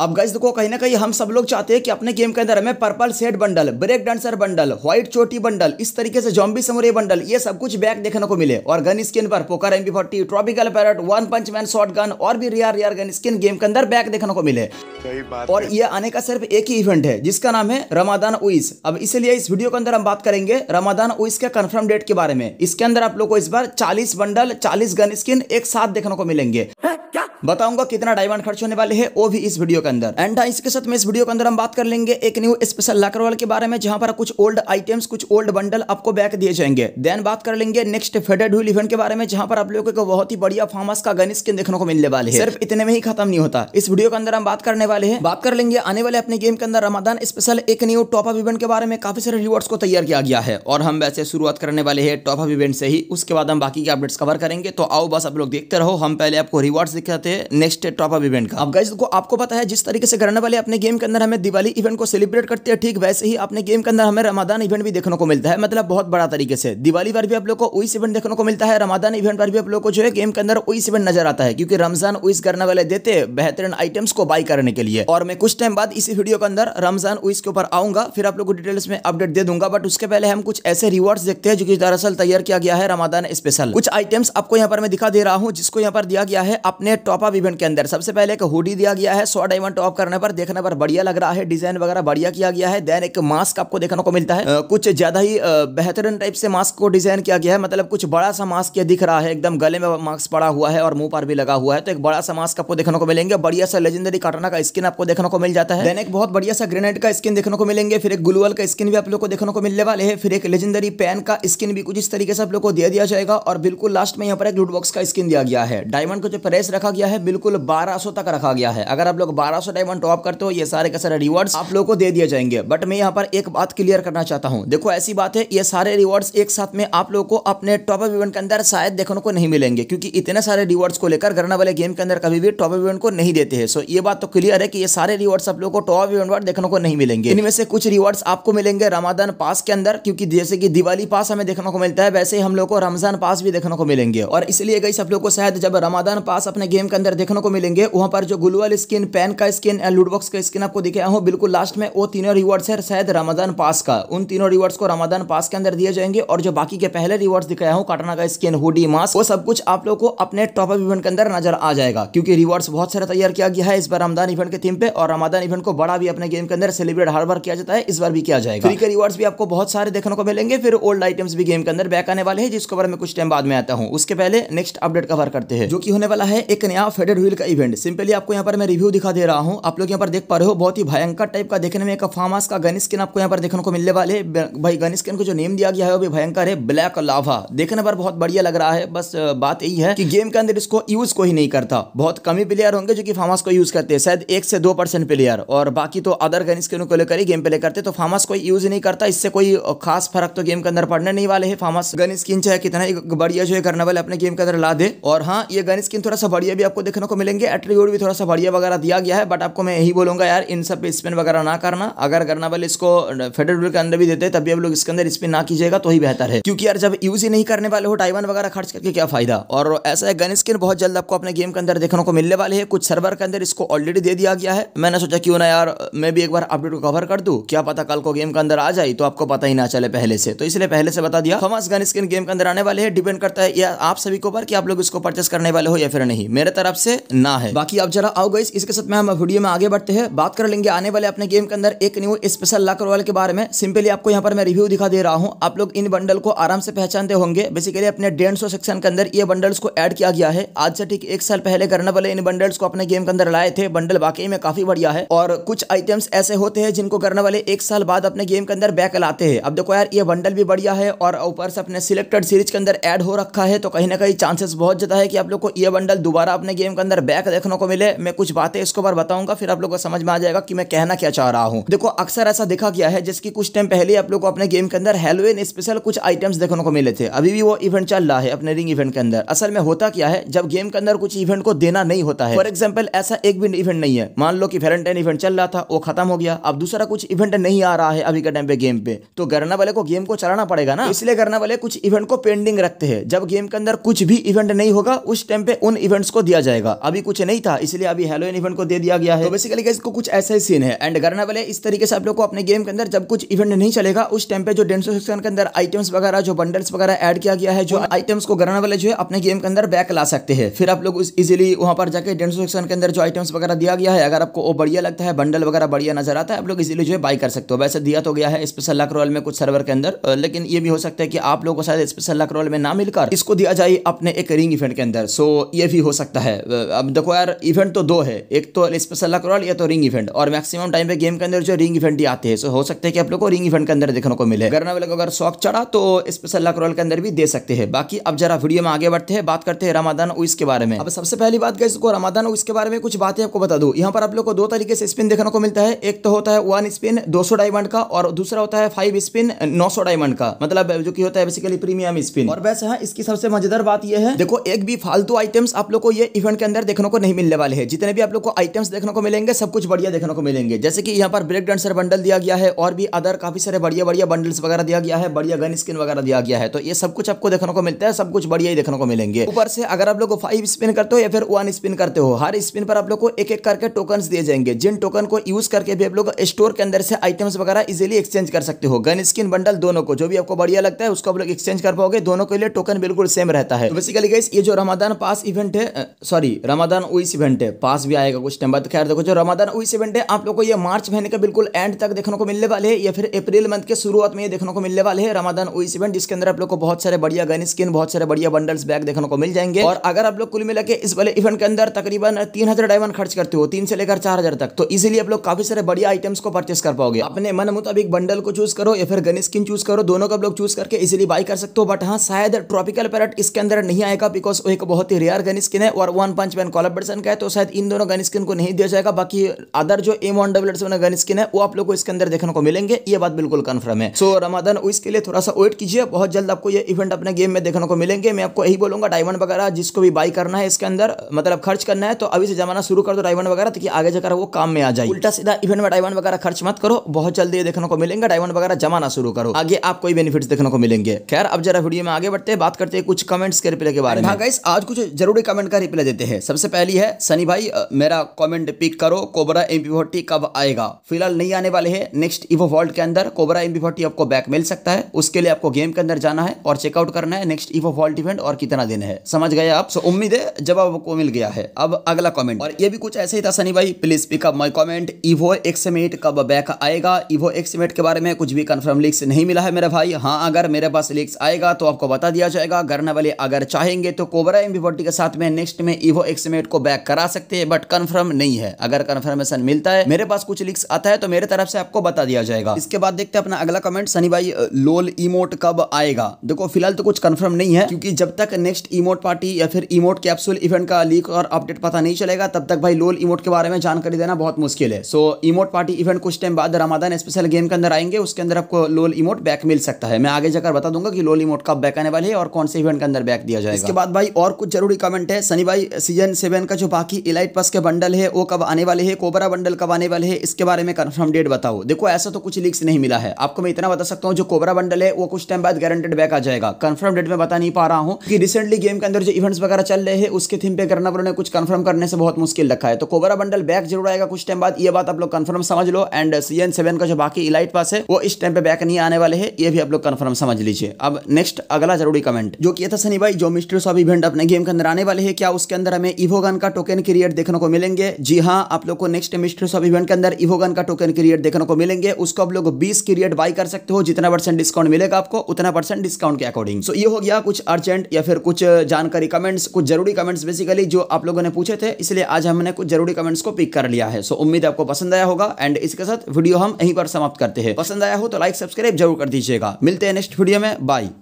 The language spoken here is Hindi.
अब गैस देखो कहीं ना कहीं हम सब लोग चाहते हैं कि अपने गेम के अंदर हमें purple set bundle break dancer bundle white चोटी बंडल इस तरीके से जॉम्बी समोरे बंडल ये सब कुछ बैक देखने को मिले और गन स्किन पर poker B forty tropical parrot one punch man short gun और भी rare rare gun skin game के अंदर बैक देखने को मिले और ये आने का सिर्फ एक ही इवेंट है जिसका नाम है रमादान उइस अब इसीलिए इस वीडियो के अंदर हम बात करेंगे रमादान उइस के कन्फर्म डेट के बारे में इसके अंदर आप लोग को इस बार चालीस बंडल चालीस गन स्किन एक साथ देखने को मिलेंगे बताऊंगा कितना डायमंड खर्च होने वाले है वो भी इस वीडियो के अंदर एंड हाँ इसके साथ में इस वीडियो के अंदर हम बात कर लेंगे एक न्यू स्पेशल लॉकर के बारे में जहां पर कुछ ओल्ड आइटम्स कुछ ओल्ड बंडल आपको बैक दिए जाएंगे देन बात कर लेंगे नेक्स्ट फेडेड हुई इवेंट के बारे में जहां पर आप लोगों को बहुत ही बढ़िया फार्मस का गन स्किन देखने को मिलने वाले है सिर्फ इतने में ही खत्म नहीं होता इस वीडियो के अंदर हम बात करने वाले हैं बात कर लेंगे आने वाले अपने गेम के अंदर रमादान स्पेशल एक न्यू टॉप ऑफ इवेंट के बारे में काफी सारे रिवॉर्ड्स को तैयार किया गया है और हम वैसे शुरुआत करने वाले हैं टॉप ऑफ इवेंट से ही उसके बाद हम बाकी के अपडेट्स कवर करेंगे तो आओ बस आप लोग देखते रहो हम पहले आपको रिवॉर्ड्स दिखाते हैं नेक्स्ट टॉप ऑफ इवेंट का अब गाइज आपको पता है जिस तरीके से करने वाले अपने गेम के अंदर हमें दिवाली इवेंट को सेलिब्रेट करते हैं ठीक वैसे ही अपने गेम के अंदर हमें रमादान इवेंट भी देखने को मिलता है मतलब बहुत बड़ा तरीके से दिवाली पर भी आप लोग को उइस इवेंट देखने को मिलता है रमादान इवेंट पर भी आप लोग को जो है गेम के अंदर उइस इवेंट नजर आता है क्योंकि रमजान उइस करने वाले देते बेहतरीन आइटम्स को बाई करने के लिए और मैं कुछ टाइम बाद इसी वीडियो के अंदर रमजान उइस के ऊपर आऊंगा फिर आप लोग को डिटेल्स में अपडेट दे दूंगा बट उसके पहले हम कुछ ऐसे रिवॉर्ड देखते हैं जो की दरअसल तैयार किया गया है रमादान स्पेशल कुछ आइटम्स आपको यहाँ पर मैं दिखा दे रहा हूँ जिसको यहाँ पर दिया गया है अपने टॉपअप इवेंट के अंदर सबसे पहले एक हुडी दिया गया है सौ डायमंड इवन टॉप करने पर देखने पर बढ़िया लग रहा है डिजाइन वगैरह बढ़िया किया गया है देन एक मास्क आपको देखने को मिलता है कुछ ज्यादा ही बेहतरीन टाइप से मास्क को डिजाइन किया गया है मतलब कुछ बड़ा सा मास्क दिख रहा है एकदम गले में मास्क पड़ा हुआ है और मुंह पर भी लगा हुआ है तो एक बड़ा सा मास्क आपको देखने को मिलेंगे बढ़िया सा लेजेंडरी काटना का स्किन आपको देखने को मिल जाता है देन एक बहुत बढ़िया सा ग्रेनेड का स्किन देखने को मिलेंगे फिर एक ग्लूअल का स्किन भी आप लोग को देखने को मिलने वाले है फिर एक लेजेंडरी पेन का स्किन भी कुछ इस तरीके से आप लोग को दे दिया जाएगा और बिल्कुल लास्ट में यहाँ पर एक लूटबॉक्स का स्किन दिया गया है डायमंड को जो प्रेस रखा गया है बिल्कुल बारह तक रखा गया है अगर आप लोग बारह 1200 डायमंड टॉप करते हो ये सारे के सारे रिवॉर्ड्स आप लोगों को दे दिए जाएंगे बट मैं यहाँ पर एक बात क्लियर करना चाहता हूँ देखो ऐसी बात है ये सारे रिवॉर्ड्स एक साथ में आप लोग को अपने टॉप टॉपअप इवेंट के अंदर शायद देखने को नहीं मिलेंगे क्योंकि इतने सारे रिवॉर्ड्स को लेकर गरना वाले गेम के अंदर कभी भी टॉपअप इवेंट को नहीं देते हैं सो ये बात तो क्लियर है कि ये सारे रिवॉर्ड्स आप लोगों को टॉप इवेंट देखने को नहीं मिलेंगे इनमें से कुछ रिवॉर्ड्स आपको मिलेंगे रमादान पास के अंदर क्योंकि जैसे कि दिवाली पास हमें देखने को मिलता है वैसे ही हम लोग को रमजान पास भी देखने को मिलेंगे और इसलिए गई सब लोग को शायद जब रमादान पास अपने गेम के अंदर देखने को मिलेंगे वहां पर जो गुलवाल स्किन पैन का का स्किन एंड लूटबॉक्स का स्किन आपको दिखाया हूँ बिल्कुल लास्ट में वो तीनों रिवॉर्ड्स है शायद रमजान पास का उन तीनों रिवॉर्ड्स को रमजान पास के अंदर दिए जाएंगे और जो बाकी के पहले रिवॉर्ड्स दिखाया हूँ काटना का स्किन हुडी मास्क वो सब कुछ आप लोग को अपने टॉपअप इवेंट के अंदर नजर आ जाएगा क्योंकि रिवॉर्ड्स बहुत सारा तैयार किया गया है इस बार रमदान इवेंट के थीम पे और रमदान इवेंट को बड़ा भी अपने गेम के अंदर सेलिब्रेट हर बार किया जाता है इस बार भी किया जाएगा फ्री के रिवॉर्ड्स भी आपको बहुत सारे देखने को मिलेंगे फिर ओल्ड आइटम्स भी गेम के अंदर बैक आने वाले हैं जिसके बारे में कुछ टाइम बाद में आता हूँ उसके पहले नेक्स्ट अपडेट कवर करते हैं जो कि होने वाला है एक नया फेडेड व्हील का इवेंट सिंपली आपको यहाँ पर मैं रिव्यू दिखा दे रहा रहा हूँ आप लोग यहाँ पर देख पा रहे हो बहुत ही भयंकर टाइप का देखने में एक फार्म हाउस का गन स्किन आपको यहाँ पर देखने को मिलने वाले है भाई गन स्किन को जो नेम दिया गया है वो भी भयंकर है ब्लैक लाभा देखने पर बहुत बढ़िया लग रहा है बस बात यही है कि गेम के अंदर इसको यूज को ही नहीं करता बहुत कमी प्लेयर होंगे जो कि फार्मास को यूज करते हैं शायद एक से दो परसेंट प्लेयर और बाकी तो अदर गन स्किन को लेकर ही गेम प्ले करते तो फार्मास को यूज नहीं करता इससे कोई खास फर्क तो गेम के अंदर पड़ने नहीं वाले है फार्मास गन स्किन चाहे कितना ही बढ़िया जो है करने वाले अपने गेम के अंदर ला दे और हाँ ये गन स्किन थोड़ा सा बढ़िया भी आपको देखने को मिलेंगे एट्रीब्यूट भी थोड़ा सा बढ़िया वगैरह दिया गया है है बट आपको मैं यही बोलूँगा यार इन सब पे स्पिन वगैरह ना करना अगर करना वाले इसको फेडरल रूल के अंदर भी देते तभी आप लोग इसके अंदर स्पिन ना कीजिएगा तो ही बेहतर है क्योंकि यार जब यूज ही नहीं करने वाले हो टाइवन वगैरह खर्च करके क्या फायदा और ऐसा है गन स्किन बहुत जल्द आपको अपने गेम के अंदर देखने को मिलने वाले है कुछ सर्वर के अंदर इसको ऑलरेडी दे दिया गया है मैंने सोचा क्यों ना यार मैं भी एक बार अपडेट को कवर कर दू क्या पता कल को गेम के अंदर आ जाए तो आपको पता ही ना चले पहले से तो इसलिए पहले से बता दिया थॉमस गन स्किन गेम के अंदर आने वाले है डिपेंड करता है या आप सभी को ऊपर कि आप लोग इसको परचेस करने वाले हो या फिर नहीं मेरे तरफ से ना है बाकी आप जरा आओ गई इसके साथ मैं हम वीडियो में आगे बढ़ते हैं बात कर लेंगे आने वाले अपने गेम के अंदर एक न्यू स्पेशल लक रॉयल के बारे में सिंपली आपको यहाँ पर मैं रिव्यू दिखा दे रहा हूँ आप लोग इन बंडल को आराम से पहचानते होंगे बेसिकली अपने डेढ़ सेक्शन के अंदर ये बंडल्स को ऐड किया गया है आज से ठीक एक साल पहले करने वाले इन बंडल्स को अपने गेम के अंदर लाए थे बंडल वाकई में काफी बढ़िया है और कुछ आइटम्स ऐसे होते हैं जिनको करने वाले एक साल बाद अपने गेम के अंदर बैक लाते हैं अब देखो यार ये बंडल भी बढ़िया है और ऊपर से अपने सिलेक्टेड सीरीज के अंदर एड हो रखा है तो कहीं ना कहीं चांसेस बहुत ज्यादा है कि आप लोग को ये बंडल दोबारा अपने गेम के अंदर बैक देखने को मिले मैं कुछ बातें इसके ऊपर और बताऊंगा फिर आप लोगों को समझ में आ जाएगा कि मैं कहना क्या चाह रहा हूँ देखो अक्सर ऐसा देखा गया है जिसकी कुछ टाइम पहले आप लोग को अपने गेम के अंदर हेलोविन स्पेशल कुछ आइटम्स देखने को मिले थे अभी भी वो इवेंट चल रहा है अपने रिंग इवेंट के अंदर असल में होता क्या है जब गेम के अंदर कुछ इवेंट को देना नहीं होता है फॉर एग्जाम्पल ऐसा एक भी इवेंट नहीं है मान लो कि वेलेंटाइन इवेंट चल रहा था वो खत्म हो गया अब दूसरा कुछ इवेंट नहीं आ रहा है अभी के टाइम पे गेम पे तो गरना वाले को गेम को चलाना पड़ेगा ना इसलिए गरना वाले कुछ इवेंट को पेंडिंग रखते हैं जब गेम के अंदर कुछ भी इवेंट नहीं होगा उस टाइम पे उन इवेंट्स को दिया जाएगा अभी कुछ नहीं था इसलिए अभी हेलोइन इवेंट को दे दिया गया है तो बेसिकली इसको कुछ ऐसा ही सीन है एंड करना वाले इस तरीके से आप लोग को अपने गेम के अंदर जब कुछ इवेंट नहीं चलेगा उस टाइम पे जो डेंसो सेक्शन के अंदर आइटम्स वगैरह जो बंडल्स वगैरह ऐड किया गया है जो आइटम्स को गरने वाले जो है अपने गेम के अंदर बैक ला सकते हैं फिर आप लोग इजिली वहां पर जाकर डेंसो सेक्शन के अंदर जो आइटम्स वगैरह दिया गया है अगर आपको वो बढ़िया लगता है बंडल वगैरह बढ़िया नजर आता है आप लोग इजिली जो है बाई कर सकते हो वैसे दिया तो गया है स्पेशल लक रोल में कुछ सर्वर के अंदर लेकिन ये भी हो सकता है कि आप लोगों को शायद स्पेशल लक रोल में ना मिलकर इसको दिया जाए अपने एक रिंग इवेंट के अंदर सो ये भी हो सकता है अब देखो यार इवेंट तो दो है एक तो केवल स्पेशल लक रॉल या तो रिंग इवेंट और मैक्सिमम टाइम पे गेम के अंदर जो रिंग इवेंट ही आते हैं सो हो सकते हैं कि आप लोग को रिंग इवेंट के अंदर देखने को मिले करना वाले को अगर शौक चढ़ा तो स्पेशल लक रॉल के अंदर भी दे सकते हैं बाकी अब जरा वीडियो में आगे बढ़ते हैं बात करते हैं रमादान उइस के बारे में अब सबसे पहली बात गई इसको रमादान उइस के बारे में कुछ बातें आपको बता दू यहाँ पर आप लोग को दो तरीके से स्पिन देखने को मिलता है एक तो होता है वन स्पिन दो डायमंड का और दूसरा होता है फाइव स्पिन नौ डायमंड का मतलब जो की होता है बेसिकली प्रीमियम स्पिन और वैसे हाँ इसकी सबसे मजेदार बात यह है देखो एक भी फालतू आइटम्स आप लोग को ये इवेंट के अंदर देखने को नहीं मिलने वाले हैं जितने भी आप लोग को आइटम आइटम्स देखने को मिलेंगे सब कुछ बढ़िया देखने को मिलेंगे जैसे कि यहाँ पर ब्रेक डांसर बंडल दिया गया है और भी अदर काफी सारे बढ़िया बढ़िया बंडल्स वगैरह दिया गया है बढ़िया गन स्किन वगैरह दिया गया है तो ये सब कुछ आपको देखने को मिलता है सब कुछ बढ़िया ही देखने को मिलेंगे ऊपर से अगर आप लोग फाइव स्पिन करते हो या फिर वन स्पिन करते हो हर स्पिन पर आप लोग को एक एक करके टोकन दिए जाएंगे जिन टोकन को यूज करके भी आप लोग स्टोर के अंदर से आइटम्स वगैरह इजिली एक्सचेंज कर सकते हो गन स्किन बंडल दोनों को जो भी आपको बढ़िया लगता है उसको आप लोग एक्सचेंज कर पाओगे दोनों के लिए टोकन बिल्कुल सेम रहता है बेसिकली तो गई ये जो रमादान पास इवेंट है सॉरी रमादान उइस इवेंट है पास भी आएगा कुछ टाइम बाद खैर देखो जो रमादान उस इवेंट है आप लोग को ये मार्च महीने के बिल्कुल एंड तक देखने को मिलने वाले हैं या फिर अप्रैल मंथ के शुरुआत में ये देखने को मिलने वाले हैं रमादान उस इवेंट जिसके अंदर आप लोग को बहुत सारे बढ़िया गन स्किन बहुत सारे बढ़िया बंडल्स बैग देखने को मिल जाएंगे और अगर आप लोग कुल मिला इस वाले इवेंट के अंदर तकरीबन तीन डायमंड खर्च करते हो तीन से लेकर चार तक तो इसीलिए आप लोग काफी सारे बढ़िया आइटम्स को परचेस कर पाओगे अपने मन मुताबिक बंडल को चूज करो या फिर गन स्किन चूज करो दोनों का लोग चूज करके इजिली बाई कर सकते हो बट हाँ शायद ट्रॉपिकल पैरट इसके अंदर नहीं आएगा बिकॉज एक बहुत ही रेयर गन स्किन है और वन पंच मैन कॉलेबरेशन का है तो शायद इन दोनों गन स्किन को नहीं दिया जाएगा बाकी अदर जो M one double seven gun skin है वो आप लोग को इसके अंदर देखने को मिलेंगे ये बात बिल्कुल कन्फर्म है सो रमादन रमादान इसके लिए थोड़ा सा वेट कीजिए बहुत जल्द आपको ये इवेंट अपने गेम में देखने को मिलेंगे मैं आपको यही बोलूंगा डायमंड वगैरह जिसको भी बाई करना है इसके अंदर मतलब खर्च करना है तो अभी से जमाना शुरू कर दो डायमंड वगैरह ताकि आगे जाकर वो काम में आ जाए उल्टा सीधा इवेंट में डायमंड वगैरह खर्च मत करो बहुत जल्दी ये देखने को मिलेंगे डायमंड वगैरह जमाना शुरू करो आगे आपको ही बेनिफिट्स देखने को मिलेंगे खैर अब जरा वीडियो में आगे बढ़ते हैं बात करते हैं कुछ कमेंट्स के रिप्लाई के बारे में हाँ, आज कुछ जरूरी कमेंट का रिप्लाई देते हैं सबसे पहली है सनी भाई मेरा कॉमेंट कमेंट पिक करो कोबरा एम कब आएगा फिलहाल नहीं आने वाले हैं नेक्स्ट इवो वर्ल्ड के अंदर कोबरा एम आपको बैक मिल सकता है उसके लिए आपको गेम के अंदर जाना है और चेकआउट करना है नेक्स्ट इवो वर्ल्ड इवेंट और कितना दिन है समझ गए आप सो उम्मीद है जवाब आपको मिल गया है अब अगला कॉमेंट और ये भी कुछ ऐसे ही था सनी भाई please pick up my comment Evo एक्समेट कब बैक आएगा इवो एक्समेट के बारे में कुछ भी कन्फर्म लिक्स नहीं मिला है मेरा भाई हाँ अगर मेरे पास लिख्स आएगा तो आपको बता दिया जाएगा गरने वाले अगर चाहेंगे तो कोबरा एम के साथ में नेक्स्ट में इवो एक्समेट को बैक करा सकते हैं बट कन्फर्म नहीं है अगर कन्फर्मेशन मिलता है मेरे पास कुछ लिंक्स आता है तो मेरे तरफ से आपको बता दिया जाएगा इसके बाद देखते हैं अपना अगला कमेंट सनी भाई लोल इमोट कब आएगा देखो फिलहाल तो कुछ कंफर्म नहीं है क्योंकि जब तक नेक्स्ट इमोट पार्टी या फिर इमोट कैप्सूल इवेंट का लीक और अपडेट पता नहीं चलेगा तब तक भाई लोल इमोट के बारे में जानकारी देना बहुत मुश्किल है सो इमोट पार्टी इवेंट कुछ टाइम बाद रमादान स्पेशल गेम के अंदर आएंगे उसके अंदर आपको लोल इमोट बैक मिल सकता है मैं आगे जाकर बता दूंगा कि लोल इमोट कब बैक आने वाली है और कौन से इवेंट के अंदर बैक दिया जाएगा इसके बाद भाई और कुछ जरूरी कमेंट है सनी भाई सीजन सेवन का जो बाकी इलाइट पास के बंडल है है वो कब आने वाले है कोबरा बंडल कब आने वाले है इसके बारे में कन्फर्म डेट बताओ देखो ऐसा तो कुछ लीक्स नहीं मिला है आपको मैं इतना बता सकता हूँ जो कोबरा बंडल है वो कुछ टाइम बाद गारंटेड बैक आ जाएगा कन्फर्म डेट में बता नहीं पा रहा हूँ कि रिसेंटली गेम के अंदर जो इवेंट्स वगैरह चल रहे हैं उसके थीम पे करना उन्होंने कुछ कन्फर्म करने से बहुत मुश्किल रखा है तो कोबरा बंडल बैक जरूर आएगा कुछ टाइम बाद ये बात आप लोग कन्फर्म समझ लो एंड सी एन सेवन का जो बाकी इलाइट पास है वो इस टाइम पे बैक नहीं आने वाले है ये भी आप लोग कन्फर्म समझ लीजिए अब नेक्स्ट अगला जरूरी कमेंट जो किया था सनी भाई जो मिस्ट्री सब इवेंट अपने गेम के अंदर आने वाले है क्या उसके अंदर हमें इवोगन का टोकन क्रिएट देखने को मिलेंगे जी हाँ आप लोग को नेक्स्ट मिस्ट्री सब इवेंट के अंदर इवोगन का टोकन क्रिएट देखने को मिलेंगे उसको आप लोग 20 क्रिएट बाई कर सकते हो जितना परसेंट डिस्काउंट मिलेगा आपको उतना परसेंट डिस्काउंट के अकॉर्डिंग सो so, ये हो गया कुछ अर्जेंट या फिर कुछ जानकारी कमेंट्स कुछ जरूरी कमेंट्स बेसिकली जो आप लोगों ने पूछे थे इसलिए आज हमने कुछ जरूरी कमेंट्स को पिक कर लिया है सो so, उम्मीद आपको पसंद आया होगा एंड इसके साथ वीडियो हम यहीं पर समाप्त करते हैं पसंद आया हो तो लाइक सब्सक्राइब जरूर कर दीजिएगा मिलते हैं नेक्स्ट वीडियो में बाई